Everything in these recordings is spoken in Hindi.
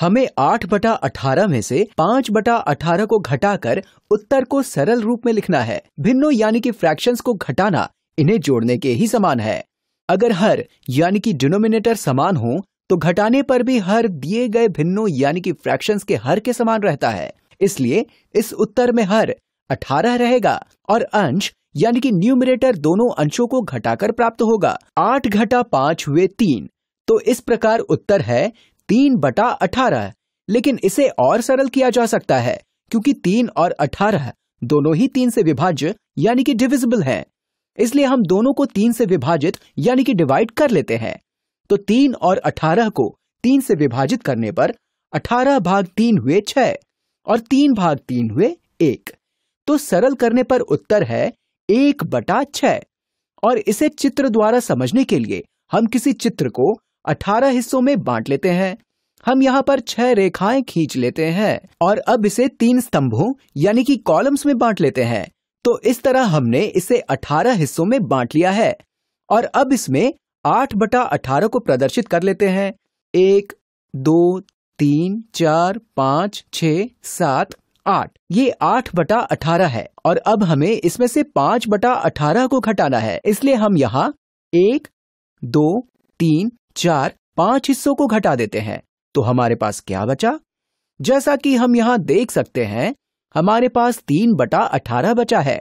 हमें आठ बटा अठारह में से पाँच बटा अठारह को घटाकर उत्तर को सरल रूप में लिखना है भिन्नों यानी कि फ्रैक्शंस को घटाना इन्हें जोड़ने के ही समान है अगर हर यानी कि डिनोमिनेटर समान हो तो घटाने पर भी हर दिए गए भिन्नों यानी कि फ्रैक्शंस के हर के समान रहता है इसलिए इस उत्तर में हर अठारह रहेगा और अंश यानी कि न्यूमिनेटर दोनों अंशों को घटाकर प्राप्त होगा आठ घटा पांच हुए तीन तो इस प्रकार उत्तर है तीन बटा अठारह लेकिन इसे और सरल किया जा सकता है क्योंकि तीन और अठारह दोनों ही तीन से विभाज्य यानी कि डिविजिबल है इसलिए हम दोनों को तीन से विभाजित यानी कि डिवाइड कर लेते हैं तो तीन और अठारह को तीन से विभाजित करने पर अठारह भाग तीन हुए छह और तीन भाग तीन हुए एक तो सरल करने पर उत्तर है एक बटा छ और इसे चित्र द्वारा समझने के लिए हम किसी चित्र को अठारह हिस्सों में बांट लेते हैं हम यहाँ पर छह रेखाएं खींच लेते हैं और अब इसे तीन स्तंभों यानी कि कॉलम्स में बांट लेते हैं तो इस तरह हमने इसे अठारह हिस्सों में बांट लिया है और अब इसमें आठ बटा अठारह को प्रदर्शित कर लेते हैं एक दो तीन चार पाँच छ सात आठ ये आठ बटा अठारह है और अब हमें इसमें से पांच बटा अठारह को घटाना है इसलिए हम यहाँ एक दो तीन चार पांच हिस्सों को घटा देते हैं तो हमारे पास क्या बचा जैसा कि हम यहां देख सकते हैं हमारे पास तीन बटा अठारह बचा है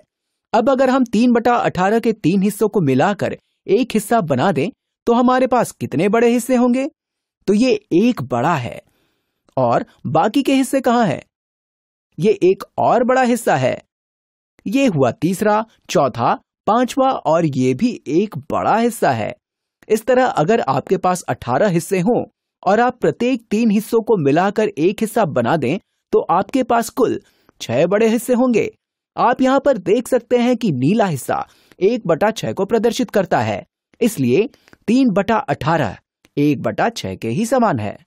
अब अगर हम तीन बटा अठारह के तीन हिस्सों को मिलाकर एक हिस्सा बना दें तो हमारे पास कितने बड़े हिस्से होंगे तो ये एक बड़ा है और बाकी के हिस्से कहाँ हैं? ये एक और बड़ा हिस्सा है ये हुआ तीसरा चौथा पांचवा और ये भी एक बड़ा हिस्सा है इस तरह अगर आपके पास 18 हिस्से हों और आप प्रत्येक तीन हिस्सों को मिलाकर एक हिस्सा बना दें तो आपके पास कुल छह बड़े हिस्से होंगे आप यहाँ पर देख सकते हैं कि नीला हिस्सा एक बटा छह को प्रदर्शित करता है इसलिए तीन बटा अठारह एक बटा छह के ही समान है